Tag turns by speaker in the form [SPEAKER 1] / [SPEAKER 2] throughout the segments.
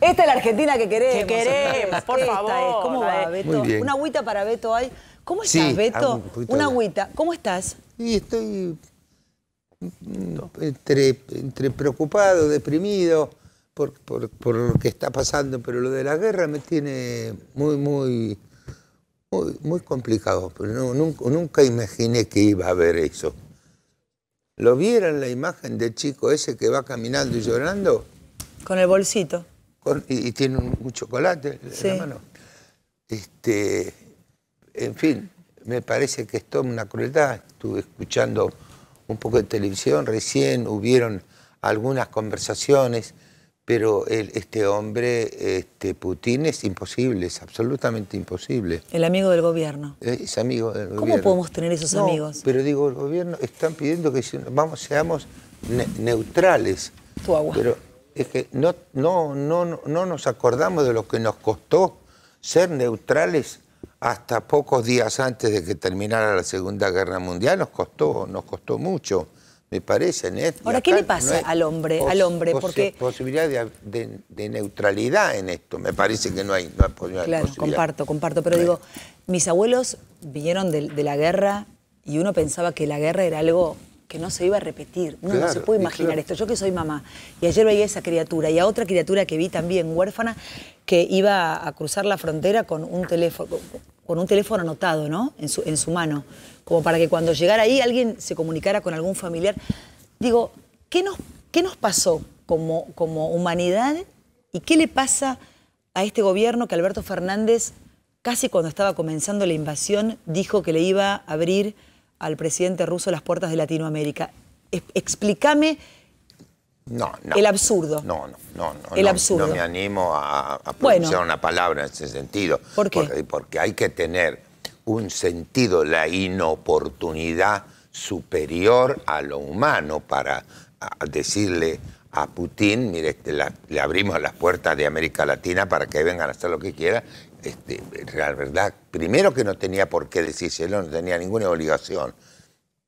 [SPEAKER 1] Esta es la Argentina que queremos. queremos, por favor. ¿Cómo va, Beto? Una agüita para Beto hay. ¿Cómo estás, Beto? Una agüita. ¿Cómo estás? Y
[SPEAKER 2] estoy mm, entre, preocupado, deprimido por, lo que está pasando, pero lo de la guerra me tiene muy, muy, muy, complicado. nunca, nunca imaginé que iba a haber eso. ¿Lo vieran la imagen del chico ese que va caminando y llorando? Con el bolsito. y, tiene un, chocolate en la mano. Este, en fin, me parece que es una crueldad. Estuve escuchando un poco de televisión, recién hubieron algunas conversaciones, pero el, este hombre, este Putin, es imposible, es absolutamente imposible.
[SPEAKER 1] El amigo del gobierno.
[SPEAKER 2] Eh, es amigo del gobierno. ¿Cómo podemos
[SPEAKER 1] tener esos amigos?
[SPEAKER 2] Pero digo, el gobierno están pidiendo que vamos, seamos neutrales. Tu agua es que no, no, no, no nos acordamos de lo que nos costó ser neutrales hasta pocos días antes de que terminara la Segunda Guerra Mundial. Nos costó, nos costó mucho, me parece. esto Ahora, ¿qué le pasa al hombre? al hombre porque... Posibilidad de, neutralidad en esto. Me parece que no hay, no posibilidad. Claro, comparto,
[SPEAKER 1] comparto. Pero digo, mis abuelos vinieron de la guerra y uno pensaba que la guerra era algo que no se iba a repetir. no se puede imaginar esto. Yo que soy mamá, y ayer veía a esa criatura, y a otra criatura que vi también huérfana, que iba a cruzar la frontera con un teléfono, con un teléfono anotado, ¿no? En su, en su mano, como para que cuando llegara ahí alguien se comunicara con algún familiar. Digo, ¿qué nos, qué nos pasó como, como humanidad y qué le pasa a este gobierno que Alberto Fernández, casi cuando estaba comenzando la invasión, dijo que le iba a abrir al presidente ruso las puertas de Latinoamérica. explícame
[SPEAKER 2] el absurdo. No, no, no. no el absurdo. No, me animo a, pronunciar una palabra en ese sentido. ¿Por qué? Porque, hay que tener un sentido, la inoportunidad superior a lo humano para decirle a Putin, mire, este, le abrimos las puertas de América Latina para que vengan a hacer lo que quieran este, la verdad, primero que no tenía por qué decírselo, no tenía ninguna obligación.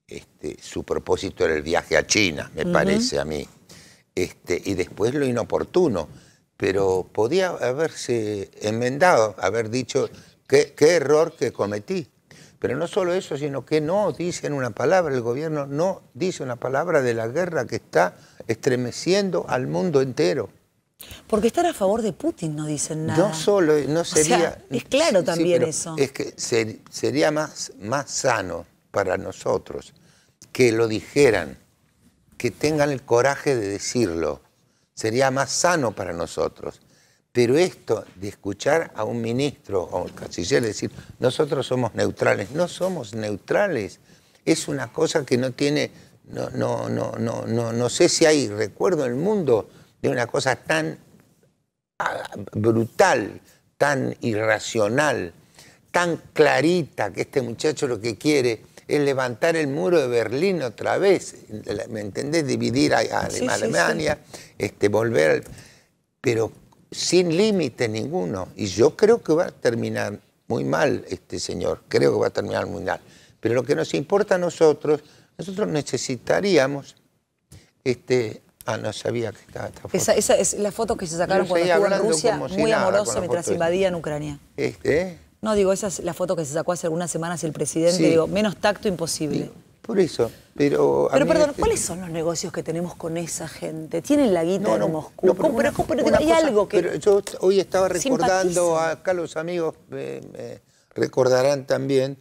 [SPEAKER 2] Este, su propósito era el viaje a China, me parece a mí. Este, y después lo inoportuno, pero podía haberse enmendado, haber dicho qué, qué error que cometí. Pero no solo eso, sino que no dicen una palabra, el gobierno no dice una palabra de la guerra que está estremeciendo al mundo entero.
[SPEAKER 1] Porque estar a favor de Putin no dicen nada. No solo,
[SPEAKER 2] no sería... es claro también eso. Es que sería más, más sano para nosotros que lo dijeran, que tengan el coraje de decirlo. Sería más sano para nosotros. Pero esto de escuchar a un ministro o un canciller decir, nosotros somos neutrales, no somos neutrales, es una cosa que no tiene, no, no, no, no, no, no sé si hay recuerdo en el mundo de una cosa tan ah, brutal, tan irracional, tan clarita que este muchacho lo que quiere es levantar el muro de Berlín otra vez, ¿me entendés? Dividir a, Alemania, Este, volver, pero sin límite ninguno. Y yo creo que va a terminar muy mal este señor, creo que va a terminar muy mal. Pero lo que nos importa a nosotros, nosotros necesitaríamos este, Ah, no sabía que estaba esta foto. Esa,
[SPEAKER 1] es la foto que se sacaron por cuando estuvo en Rusia, muy amorosa mientras invadían Ucrania.
[SPEAKER 2] Este,
[SPEAKER 1] No, digo, esa es la foto que se sacó hace algunas semanas el presidente, digo, menos tacto imposible.
[SPEAKER 2] Por eso, pero... Pero perdón, este- ¿cuáles
[SPEAKER 1] son los negocios que tenemos con esa gente? ¿Tienen la guita no, no, en Moscú? No,
[SPEAKER 2] pero, pero hay algo que... Pero yo hoy estaba recordando, acá los amigos recordarán también,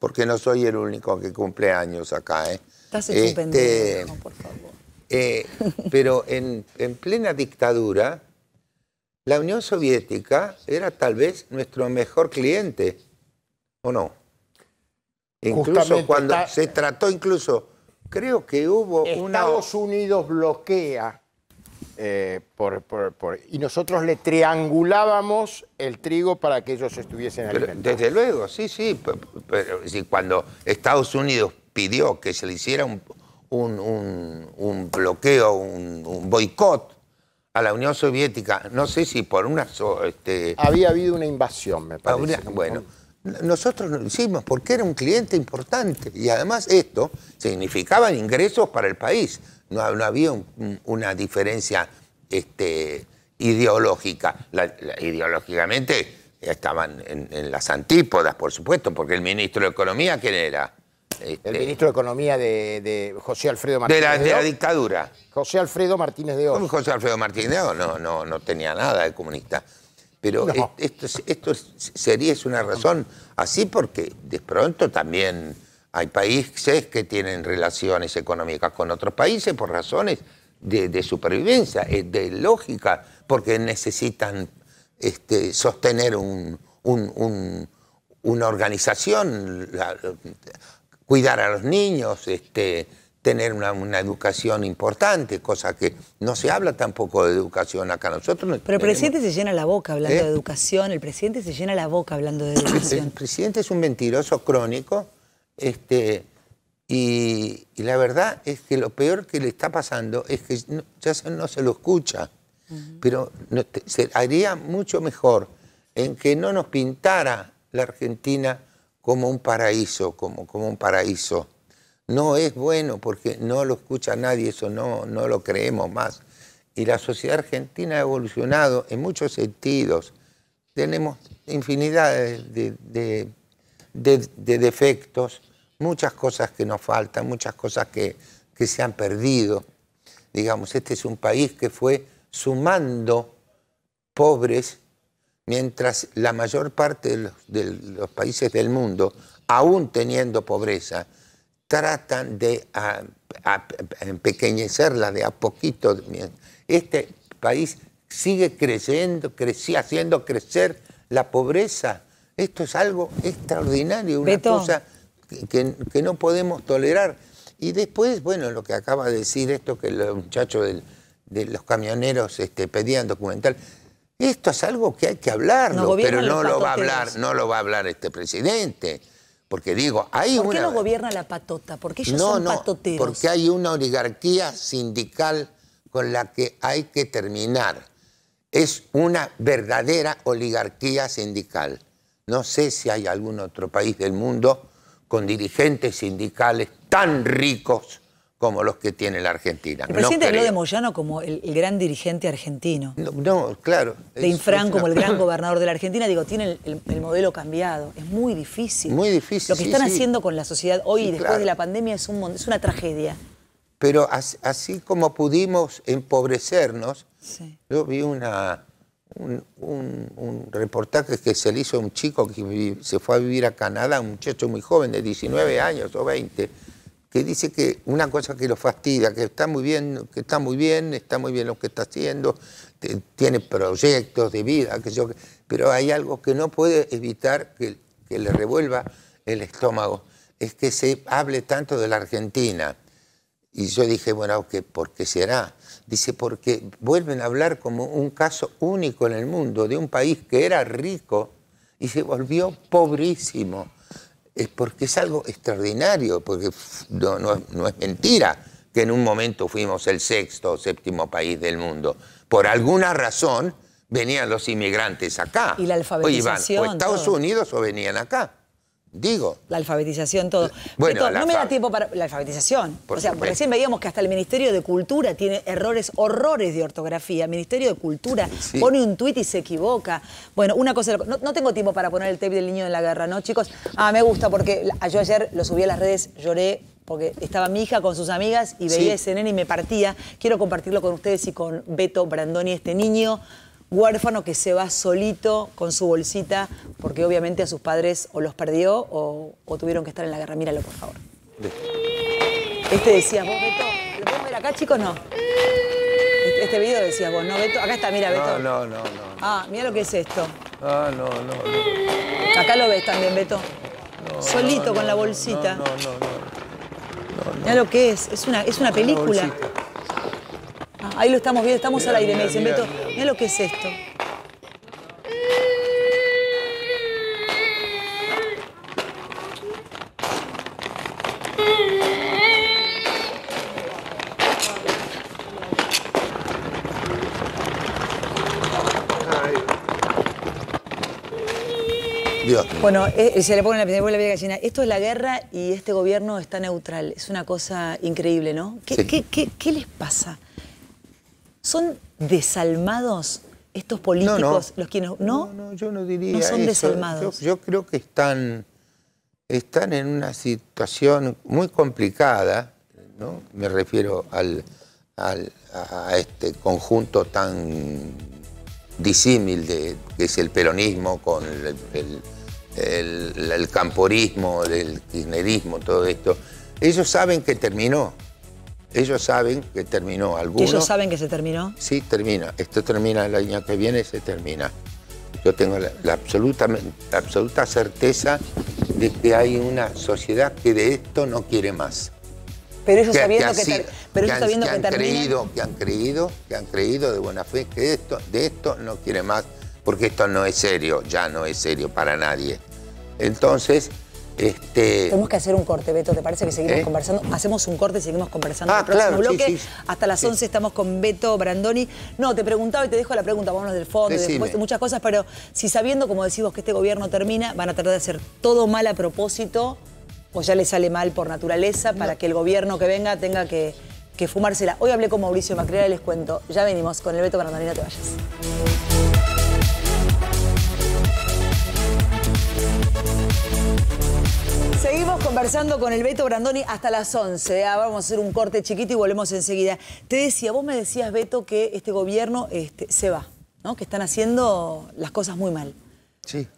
[SPEAKER 2] porque no soy el único que cumple años acá, ¿eh?
[SPEAKER 1] Estás este,
[SPEAKER 2] por favor. Eh, pero en, plena dictadura, la Unión Soviética era tal vez nuestro mejor cliente, ¿o no? Incluso cuando se trató, incluso, creo que hubo Estados una... Estados Unidos bloquea, eh,
[SPEAKER 3] y nosotros le triangulábamos el trigo para que ellos estuviesen
[SPEAKER 2] alimentados. desde luego, sí, sí, pero, sí, cuando Estados Unidos pidió que se le hiciera un, un, bloqueo, un, boicot a la Unión Soviética, no sé si por una... Este, había habido una invasión, me parece. bueno, nosotros lo hicimos porque era un cliente importante y además esto significaba ingresos para el país. No, había una diferencia este, ideológica. ideológicamente estaban en las antípodas, por supuesto, porque el ministro de Economía, ¿quién era? el este,
[SPEAKER 3] ministro de Economía de, José Alfredo Martínez de la, de, la
[SPEAKER 2] dictadura. José Alfredo Martínez de Oro. José Alfredo Martínez de no, no, no tenía nada de comunista. Pero esto, esto sería es una razón así porque de pronto también hay países que tienen relaciones económicas con otros países por razones de, supervivencia, eh, de lógica, porque necesitan este, sostener una organización cuidar a los niños, este, tener una, educación importante, cosa que no se habla tampoco de educación acá nosotros. Pero el presidente
[SPEAKER 1] se llena la boca hablando de ¿Eh? educación, el presidente se llena la boca hablando de educación.
[SPEAKER 2] El presidente es un mentiroso crónico, este, y, la verdad es que lo peor que le está pasando es que ya no se lo escucha. Pero se haría mucho mejor en que no nos pintara la Argentina como un paraíso, como, como un paraíso. No es bueno porque no lo escucha nadie, eso no, no lo creemos más. Y la sociedad argentina ha evolucionado en muchos sentidos. Tenemos infinidad de, defectos, muchas cosas que nos faltan, muchas cosas que, que se han perdido. Digamos, este es un país que fue sumando pobres mientras la mayor parte de los, países del mundo, aún teniendo pobreza, tratan de empequeñecerla de a poquito. Este país sigue creciendo, crecía haciendo crecer la pobreza. Esto es algo extraordinario, una cosa que, no podemos tolerar. Y después, bueno, lo que acaba de decir esto, que el muchacho de los camioneros este, pedían documental, esto es algo que hay que hablarlo, pero no lo va a hablar, no lo va a hablar este presidente. Porque digo, hay ¿Por una... qué no
[SPEAKER 1] gobierna la patota? Porque ellos no, son
[SPEAKER 2] patoteros. Porque hay una oligarquía sindical con la que hay que terminar. Es una verdadera oligarquía sindical. No sé si hay algún otro país del mundo con dirigentes sindicales tan ricos como los que tiene la Argentina. El presidente habló de
[SPEAKER 1] Moyano como el, gran dirigente argentino. No, claro.
[SPEAKER 2] De Infran como el gran
[SPEAKER 1] gobernador de la Argentina. Digo, tiene el, modelo cambiado. Es muy difícil. Muy difícil. Lo que están haciendo con la sociedad hoy después de la pandemia es, un, es una tragedia.
[SPEAKER 2] Pero así, como pudimos empobrecernos, yo vi una, un, un, reportaje que se le hizo a un chico que se fue a vivir a Canadá, un muchacho muy joven de 19 años o 20 que dice que una cosa que lo fastidia, que está muy bien, que está muy bien, está muy bien lo que está haciendo, tiene proyectos de vida, que yo, pero hay algo que no puede evitar que, le revuelva el estómago, es que se hable tanto de la Argentina. Y yo dije, bueno, ¿por qué será? Dice, porque vuelven a hablar como un caso único en el mundo de un país que era rico y se volvió pobrísimo es porque es algo extraordinario, porque no, es mentira que en un momento fuimos el sexto o séptimo país del mundo. Por alguna razón venían los inmigrantes acá. Y la alfabetización. O iban o Estados Unidos o venían acá. Digo.
[SPEAKER 1] La alfabetización, todo. Eh, bueno, no me da tiempo para la alfabetización. o sea, porque recién veíamos que hasta el Ministerio de Cultura tiene errores, horrores de ortografía. Ministerio de Cultura pone un tuit y se equivoca. Bueno, una cosa, no, tengo tiempo para poner el tape del niño de la guerra, ¿no, chicos? Ah, me gusta porque yo ayer lo subí a las redes, lloré porque estaba mi hija con sus amigas y veía ese nene y me partía. Quiero compartirlo con ustedes y con Beto Brandoni, este niño huérfano que se va solito con su bolsita porque obviamente a sus padres o los perdió o, tuvieron que estar en la guerra. Míralo, por favor. Este decías vos, Beto. ¿Lo podemos ver acá, chicos? No. Este, este video decías vos, ¿no, Beto? Acá está, mira, Beto. No, no, no. ah, mira lo que es esto.
[SPEAKER 2] Ah, no, no,
[SPEAKER 1] Acá lo ves también, Beto.
[SPEAKER 2] solito con la bolsita. No, no, no.
[SPEAKER 1] Mira lo que es. Es una, es una película. Ah, ahí lo estamos viendo, estamos al aire, me dicen, Beto. Mira lo que es esto.
[SPEAKER 2] Bueno, eh, eh,
[SPEAKER 1] se le pone la, pintura de la gallina. Esto es la guerra y este gobierno está neutral. Es una cosa increíble, ¿no? ¿Qué, qué les pasa? Son desalmados estos políticos, los quienes no, no, yo no diría no son desalmados.
[SPEAKER 2] Yo, creo que están están en una situación muy complicada, ¿no? Me refiero al, a este conjunto tan disímil de que es el peronismo con el, el, el camporismo, el kirchnerismo, todo esto. Ellos saben que terminó ellos saben que terminó alguno. ¿Ellos
[SPEAKER 1] saben que se terminó?
[SPEAKER 2] Sí, termina. Esto termina el año que viene, se termina. Yo tengo la, absoluta, certeza de que hay una sociedad que de esto no quiere más.
[SPEAKER 1] Pero ellos sabiendo que, que, pero ellos sabiendo que, han, creído,
[SPEAKER 2] que han creído, que han creído de buena fe que esto, de esto no quiere más, porque esto no es serio, ya no es serio para nadie. Entonces, este,
[SPEAKER 1] Tenemos que hacer un corte, Beto, ¿te parece que seguimos ¿Eh? conversando? Hacemos un corte y seguimos conversando ah, el bloque. Hasta las 11 estamos con Beto Brandoni. No, te preguntaba y te dejo la pregunta, vámonos del fondo, Decime. muchas cosas, pero si sabiendo, como decimos, que este gobierno termina, van a tratar de hacer todo mal a propósito, o ya le sale mal por naturaleza, para que el gobierno que venga tenga que, que fumársela. Hoy hablé con Mauricio Macri, les cuento. Ya venimos con el Beto Brandoni, no te vayas. Seguimos conversando con el Beto Brandoni hasta las 11. ¿eh? vamos a hacer un corte chiquito y volvemos enseguida. Te decía, vos me decías, Beto, que este gobierno este, se va, ¿no? que están haciendo las cosas muy mal. Sí.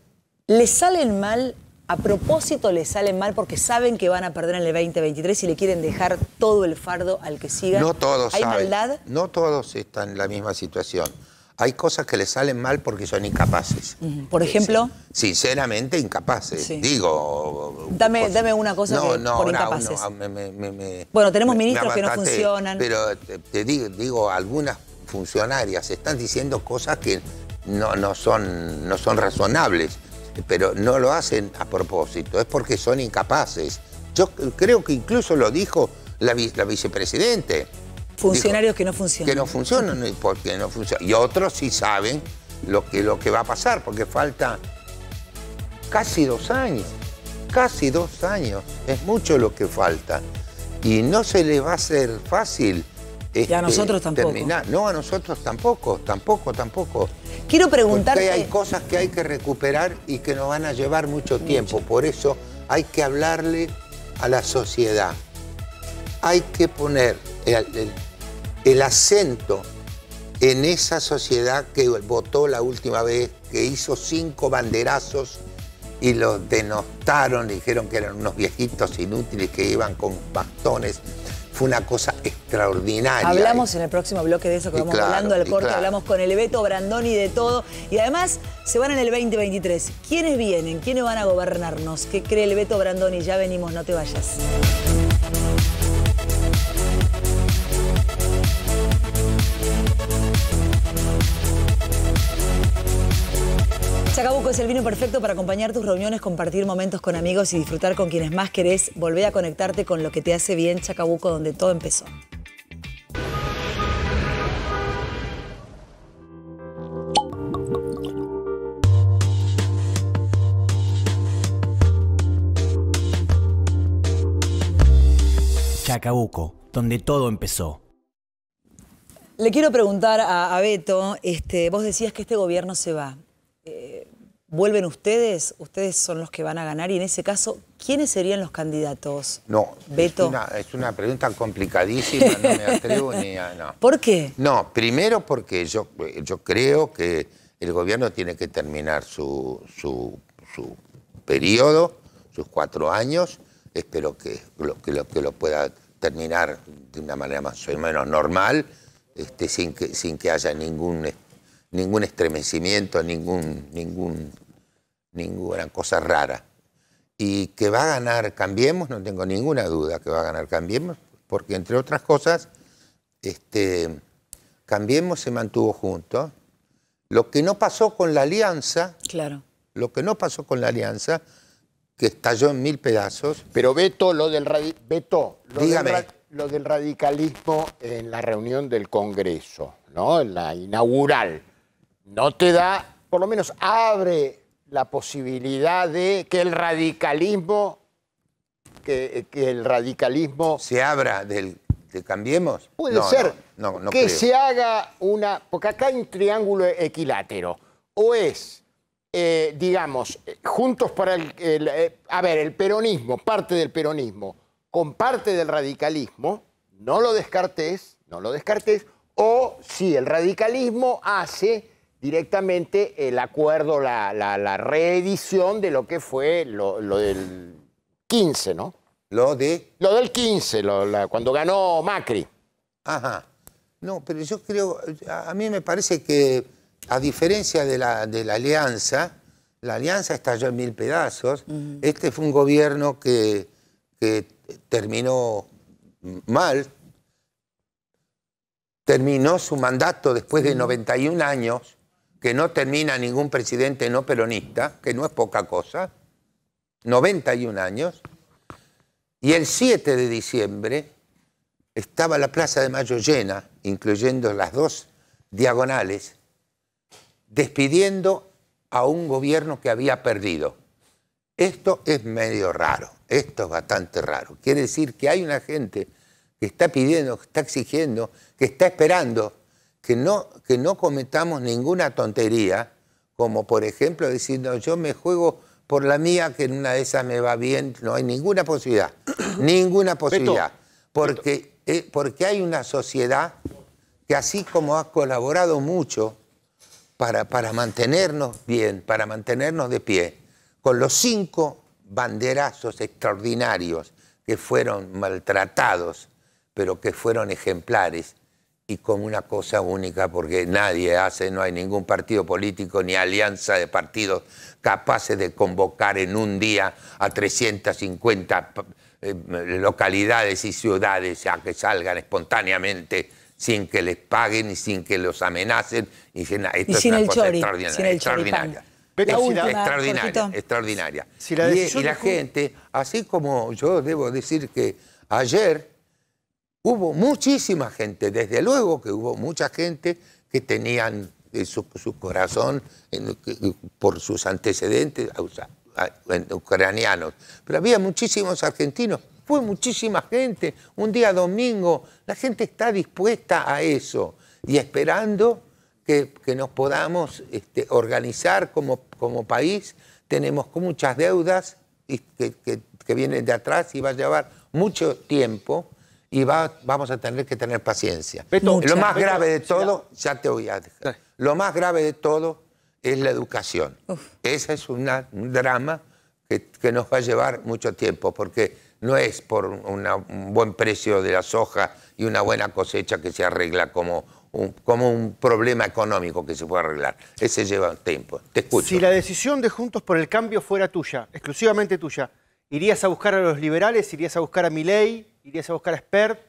[SPEAKER 1] ¿Le salen mal? A propósito, le salen mal porque saben que van a perder en el 2023 y le quieren dejar todo el fardo al que siga. No todos ¿Hay maldad?
[SPEAKER 2] No todos están en la misma situación hay cosas que les salen mal porque son incapaces.
[SPEAKER 1] ¿Por eh, ejemplo?
[SPEAKER 2] Sinceramente, incapaces. Digo. Pues,
[SPEAKER 1] dame, una cosa no, no, No, bueno, tenemos ministros que no funcionan.
[SPEAKER 2] Pero te, digo, digo, algunas funcionarias están diciendo cosas que no, son, no son razonables, pero no lo hacen a propósito, es porque son incapaces. Yo creo que incluso lo dijo la, la vicepresidente. Funcionarios que no funcionan. Que no funcionan, y porque no funcionan. Y otros sí saben lo que, lo que va a pasar, porque falta casi dos años, casi dos años. Es mucho lo que falta. Y no se les va a hacer fácil. Este, nosotros tampoco. No, a nosotros tampoco, tampoco, tampoco. Quiero preguntarte... Porque hay cosas que hay que recuperar y que nos van a llevar mucho tiempo. Por eso hay que hablarle a la sociedad. Hay que poner el, acento en esa sociedad que votó la última vez, que hizo cinco banderazos y los denostaron, dijeron que eran unos viejitos inútiles que iban con bastones. Fue una cosa extraordinaria. Hablamos
[SPEAKER 1] en el próximo bloque de eso que vamos hablando al corte, hablamos con el Beto Brandoni de todo. Y además se van en el 2023. ¿Quiénes vienen? ¿Quiénes van a gobernarnos? ¿Qué cree el Beto Brandoni? Ya venimos, no te vayas. es el vino perfecto para acompañar tus reuniones, compartir momentos con amigos y disfrutar con quienes más querés. Volver a conectarte con lo que te hace bien, Chacabuco, donde todo empezó.
[SPEAKER 3] Chacabuco, donde todo empezó.
[SPEAKER 1] Le quiero preguntar a, Beto, este, vos decías que este gobierno se va. Eh, vuelven ustedes, ustedes son los que van a ganar y en ese caso, ¿quiénes serían los candidatos?
[SPEAKER 2] No, Es, una, pregunta complicadísima, no me atrevo ni a... No. ¿Por qué? No, primero porque yo, yo creo que el gobierno tiene que terminar su, su, su periodo, sus cuatro años, espero que lo, que lo, que lo pueda terminar de una manera más o menos normal, este, sin, que, sin que haya ningún, ningún estremecimiento, ningún, ningún ninguna cosa rara. Y que va a ganar Cambiemos, no tengo ninguna duda que va a ganar Cambiemos, porque entre otras cosas, este, Cambiemos se mantuvo junto. Lo que no pasó con la alianza, claro. lo que no pasó con la alianza, que estalló en mil pedazos. Pero Beto, lo del, lo
[SPEAKER 3] del, radicalismo en la reunión del Congreso, ¿no? En la inaugural. No te da, por lo menos abre la posibilidad de
[SPEAKER 2] que el radicalismo, que, el radicalismo... Se abra del... cambiemos? Puede ser que se
[SPEAKER 3] haga una... Porque acá hay un triángulo equilátero. O es, eh, digamos, juntos para el, eh, A ver, el peronismo, parte del peronismo, con parte del radicalismo, no lo descartes, no lo descartes, o si el radicalismo hace directamente el acuerdo, la, la, reedición de lo que fue lo, del 15, ¿no? ¿Lo de? Lo del 15, cuando ganó Macri. Ajá.
[SPEAKER 2] No, pero yo creo, a, mí me parece que, a diferencia de la, de la alianza, la alianza estalló en mil pedazos. Este fue un gobierno que, que terminó mal, terminó su mandato después de 91 años que no termina ningún presidente no peronista, que no es poca cosa, 91 años, y el 7 de diciembre estaba la Plaza de Mayo llena, incluyendo las dos diagonales, despidiendo a un gobierno que había perdido. Esto es medio raro, esto es bastante raro. Quiere decir que hay una gente que está pidiendo, que está exigiendo, que está esperando que no, que no cometamos ninguna tontería, como por ejemplo diciendo yo me juego por la mía, que en una de esas me va bien, no hay ninguna posibilidad, ninguna posibilidad, porque, eh, porque hay una sociedad que así como ha colaborado mucho para, para mantenernos bien, para mantenernos de pie, con los cinco banderazos extraordinarios que fueron maltratados, pero que fueron ejemplares, y como una cosa única, porque nadie hace, no hay ningún partido político ni alianza de partidos capaces de convocar en un día a 350 eh, localidades y ciudades a que salgan espontáneamente sin que les paguen y sin que los amenacen. Y, sin, el cosa extraordinaria. extraordinaria. La y la gente, así como yo debo decir que ayer hubo muchísima gente, desde luego que hubo mucha gente que tenían eh, su, corazón por sus antecedentes ucranianos, pero había muchísimos argentinos, fue muchísima gente, un día domingo, la gente está dispuesta a eso y esperando que, nos podamos este, organizar como, país, tenemos muchas deudas que vienen de atrás y va a llevar mucho tiempo y vamos a tener que tener paciencia. lo más grave de todo, ya te voy a dejar. Lo más grave de todo es la educación. esa Ese es un drama que, nos va a llevar mucho tiempo, porque no es por un buen precio de la soja y una buena cosecha que se arregla como un, como un problema económico que se puede arreglar. Ese lleva tiempo. Te escucho. Si la decisión de Juntos por el Cambio fuera tuya, exclusivamente tuya, ¿irías a buscar a los liberales? ¿Irías a buscar a Milei? ¿Irías a buscar a Spert?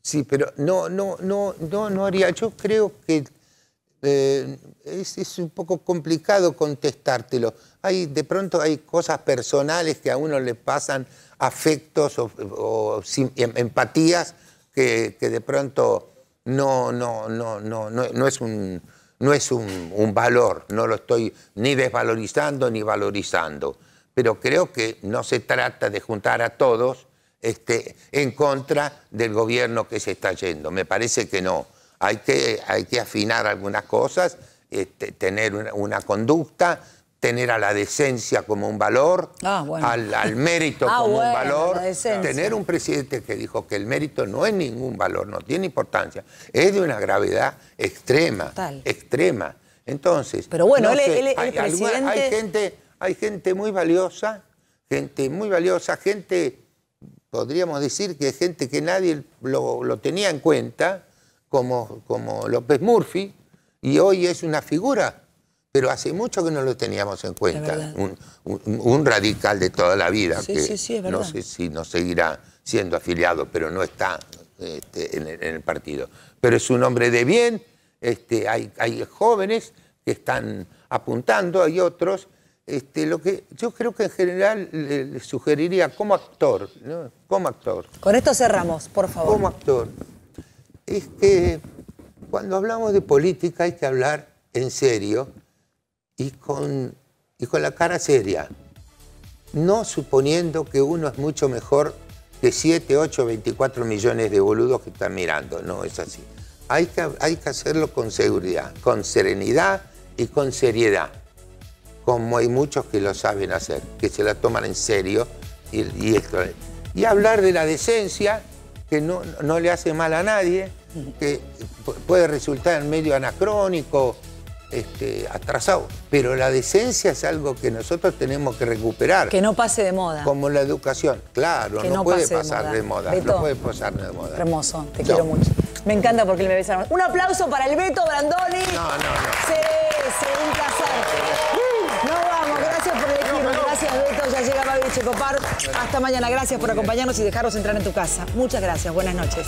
[SPEAKER 2] Sí, pero no, no, no, no, no haría. Yo creo que eh, es, un poco complicado contestártelo. Hay, de pronto hay cosas personales que a uno le pasan, afectos o, em, empatías que, de pronto no, no, no, no, no, es, un, no es un, valor, no lo estoy ni desvalorizando ni valorizando. Pero creo que no se trata de juntar a todos en contra del gobierno que se está yendo. Me parece que no. Hay que, hay que afinar algunas cosas, este, tener una, conducta, tener a la decencia como un valor, ah, al, mérito ah, como un valor, tener un presidente que dijo que el mérito no es ningún valor, no tiene importancia, es de una gravedad extrema, extrema. Entonces, pero bueno, hay gente, hay gente muy valiosa, gente muy valiosa, gente podríamos decir que gente que nadie lo, tenía en cuenta, como, López Murphy, y hoy es una figura, pero hace mucho que no lo teníamos en cuenta. Un, radical de toda la vida, que no sé si no seguirá siendo afiliado, pero no está este, en, el, partido. Pero es un hombre de bien, este, hay, hay jóvenes que están apuntando, hay otros este, lo que yo creo que en general le, sugeriría como actor, como actor. Con esto cerramos, por favor. Como actor. Es que cuando hablamos de política hay que hablar en serio y con, y con la cara seria. No suponiendo que uno es mucho mejor que 7, 8, 24 millones de boludos que están mirando. No es así. Hay hay que hacerlo con seguridad, con serenidad y con seriedad como hay muchos que lo saben hacer, que se la toman en serio. Y, hablar de la decencia, que no, le hace mal a nadie, que puede resultar en medio anacrónico, este, atrasado. Pero la decencia es algo que nosotros tenemos que recuperar. Que no
[SPEAKER 1] pase de moda.
[SPEAKER 2] Como la educación. Claro, no, puede pasar de moda. No puede pasar de moda.
[SPEAKER 1] Hermoso, te quiero mucho. Me encanta porque él me besaron Un aplauso para el Beto Brandoni. No, no, no. Sí, un Checopar. Hasta mañana. Gracias por acompañarnos y dejarnos entrar en tu casa. Muchas gracias. Buenas
[SPEAKER 3] noches.